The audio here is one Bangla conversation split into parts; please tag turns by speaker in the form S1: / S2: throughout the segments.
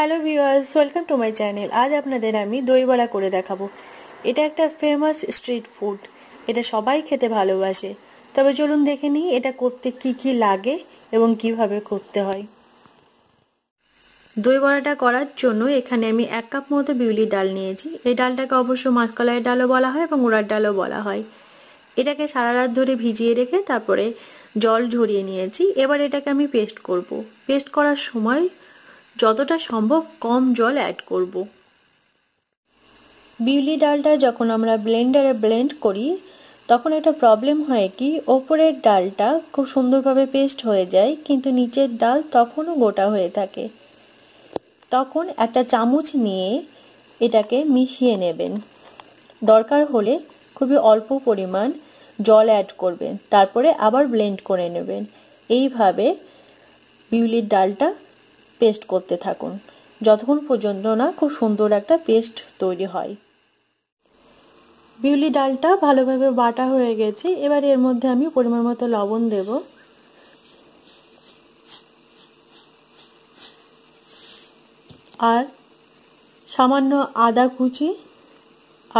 S1: hello viewers welcome to my channel আজ আপনাদের আমি দই বড়া করে দেখাবো এটা একটা ফেমাস স্ট্রিট ফুড এটা সবাই খেতে ভালোবাসে তবে চলুন দেখে নিই এটা করতে কি কি লাগে এবং কিভাবে করতে হয় দই বড়াটা করার জন্য এখানে আমি এক কাপ মতো বিউলির ডাল নিয়েছি এই ডালটাকে অবশ্য মাছকলাইয়ের ডালও বলা হয় এবং ওড়ার ডালও বলা হয় এটাকে সারা রাত ধরে ভিজিয়ে রেখে তারপরে জল ঝরিয়ে নিয়েছি এবার এটাকে আমি পেস্ট করব পেস্ট করার সময় যতটা সম্ভব কম জল অ্যাড করব বিউলি ডালটা যখন আমরা ব্লেন্ডারে ব্লেন্ড করি তখন একটা প্রবলেম হয় কি ওপরের ডালটা খুব সুন্দরভাবে পেস্ট হয়ে যায় কিন্তু নিচের ডাল তখনও গোটা হয়ে থাকে তখন একটা চামচ নিয়ে এটাকে মিশিয়ে নেবেন দরকার হলে খুবই অল্প পরিমাণ জল অ্যাড করবেন তারপরে আবার ব্লেন্ড করে নেবেন এইভাবে বিউলির ডালটা পেস্ট করতে থাকুন যতক্ষণ পর্যন্ত না খুব সুন্দর একটা পেস্ট তৈরি হয় বিউলি ডালটা ভালোভাবে বাটা হয়ে গেছে এবার এর মধ্যে আমি পরিমাণ মতো লবণ দেব আর সামান্য আদা কুচি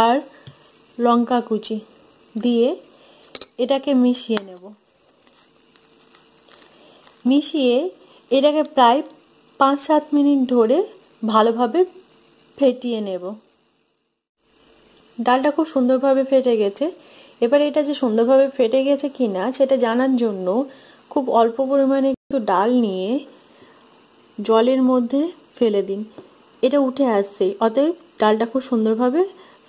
S1: আর লঙ্কা কুচি দিয়ে এটাকে মিশিয়ে নেব মিশিয়ে এটাকে প্রায় পাঁচ সাত মিনিট ধরে ভালোভাবে ফেটিয়ে নেব ডালটা খুব সুন্দরভাবে ফেটে গেছে এবার এটা যে সুন্দরভাবে ফেটে গেছে কি না সেটা জানার জন্য খুব অল্প পরিমাণে একটু ডাল নিয়ে জলের মধ্যে ফেলে দিন এটা উঠে আসছে অতএব ডালটা খুব সুন্দরভাবে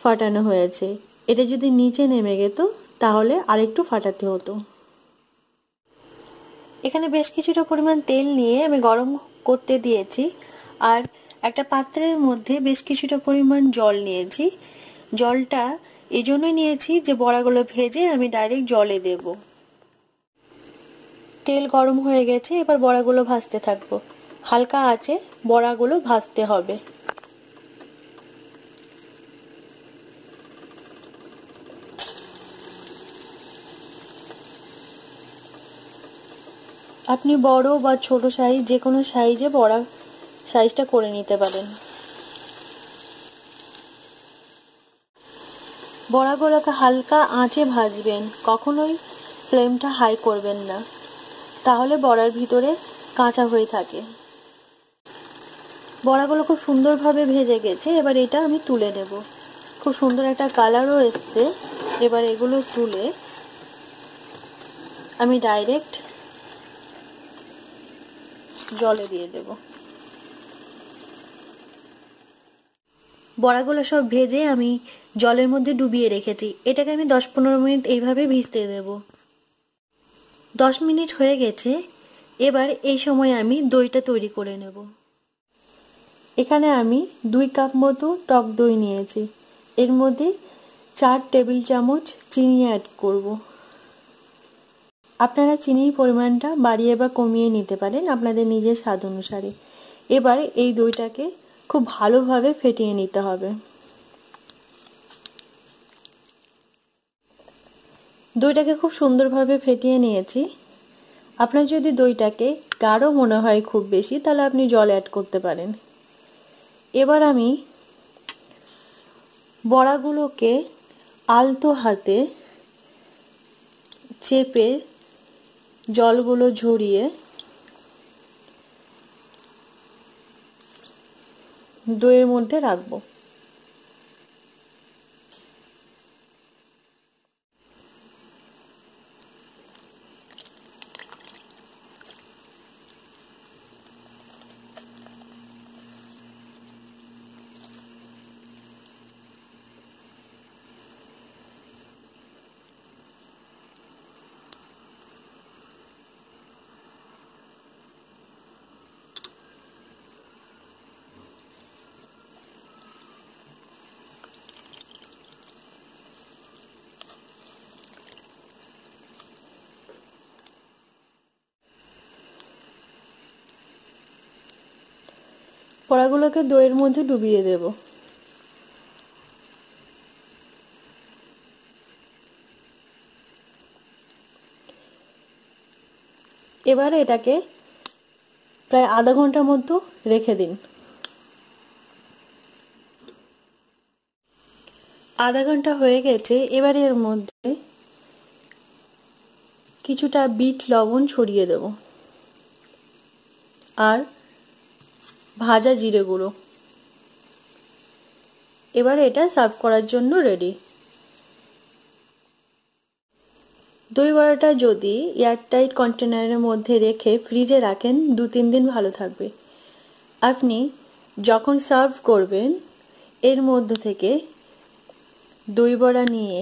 S1: ফাটানো হয়েছে এটা যদি নিচে নেমে গেত তাহলে আরেকটু ফাটাতে হতো এখানে বেশ কিছুটা পরিমাণ তেল নিয়ে আমি গরম করতে দিয়েছি আর একটা পাত্রের মধ্যে বেশ কিছুটা পরিমাণ জল নিয়েছি জলটা এই জন্যই নিয়েছি যে বড়াগুলো ভেজে আমি ডাইরেক্ট জলে দেব তেল গরম হয়ে গেছে এবার বড়াগুলো ভাজতে থাকবো হালকা আছে বড়াগুলো ভাজতে হবে আপনি বড় বা ছোট সাইজ যে কোনো সাইজে বড়া সাইজটা করে নিতে পারেন বড়াগুলোকে হালকা আঁচে ভাজবেন কখনোই ফ্লেমটা হাই করবেন না তাহলে বড়ার ভিতরে কাঁচা হয়ে থাকে বড়াগুলো খুব সুন্দরভাবে ভেজে গেছে এবার এটা আমি তুলে নেব খুব সুন্দর একটা কালারও এসছে এবার এগুলো তুলে আমি ডাইরেক্ট জলে দিয়ে দেব বড়াগুলো সব ভেজে আমি জলের মধ্যে ডুবিয়ে রেখেছি এটাকে আমি দশ পনেরো মিনিট এইভাবে ভিজতে দেব দশ মিনিট হয়ে গেছে এবার এই সময় আমি দইটা তৈরি করে নেব এখানে আমি দুই কাপ মতো টক দই নিয়েছি এর মধ্যে চার টেবিল চামচ চিনি অ্যাড করবো আপনারা চিনির পরিমাণটা বাড়িয়ে বা কমিয়ে নিতে পারেন আপনাদের নিজের স্বাদ অনুসারে এবার এই দইটাকে খুব ভালোভাবে ফেটিয়ে নিতে হবে দইটাকে খুব সুন্দরভাবে ফেটিয়ে নিয়েছি আপনার যদি দইটাকে গাঢ় মনে হয় খুব বেশি তাহলে আপনি জল অ্যাড করতে পারেন এবার আমি বড়াগুলোকে আলতো হাতে চেপে জলগুলো ঝরিয়ে দইয়ের মধ্যে রাখবো পড়াগুলোকে দইয়ের মধ্যে ডুবিয়ে দেব এবারে এটাকে প্রায় আধা ঘন্টার মতো রেখে দিন আধা ঘন্টা হয়ে গেছে এবার এর মধ্যে কিছুটা বিট লবণ ছড়িয়ে দেব আর ভাজা জিরে গুঁড়ো এবার এটা সার্ভ করার জন্য রেডি দই বড়াটা যদি এয়ারটাইট কন্টেনারের মধ্যে রেখে ফ্রিজে রাখেন দু তিন দিন ভালো থাকবে আপনি যখন সার্ভ করবেন এর মধ্য থেকে দই বড়া নিয়ে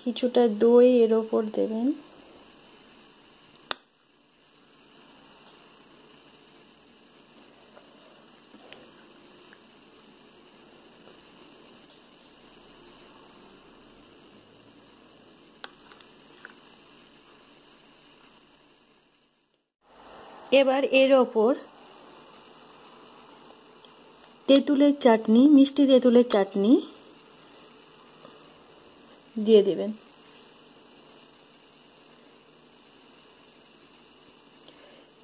S1: কিছুটা দই এর ওপর দেবেন এবার এর ওপর তেঁতুলের চাটনি মিষ্টি তেঁতুলের চাটনি দিয়ে দেবেন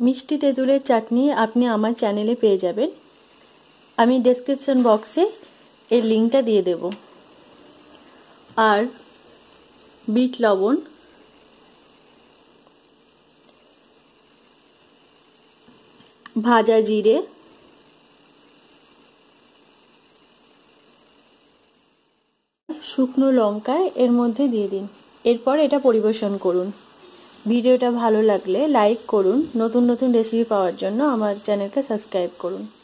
S1: মিষ্টি তেঁতুলের চাটনি আপনি আমার চ্যানেলে পেয়ে যাবেন আমি ডেসক্রিপশন বক্সে এর লিঙ্কটা দিয়ে দেব আর বিট লবণ ভাজা জিরে শুকনো লঙ্কা এর মধ্যে দিয়ে দিন এরপর এটা পরিবেশন করুন ভিডিওটা ভালো লাগলে লাইক করুন নতুন নতুন রেসিপি পাওয়ার জন্য আমার চ্যানেলকে সাবস্ক্রাইব করুন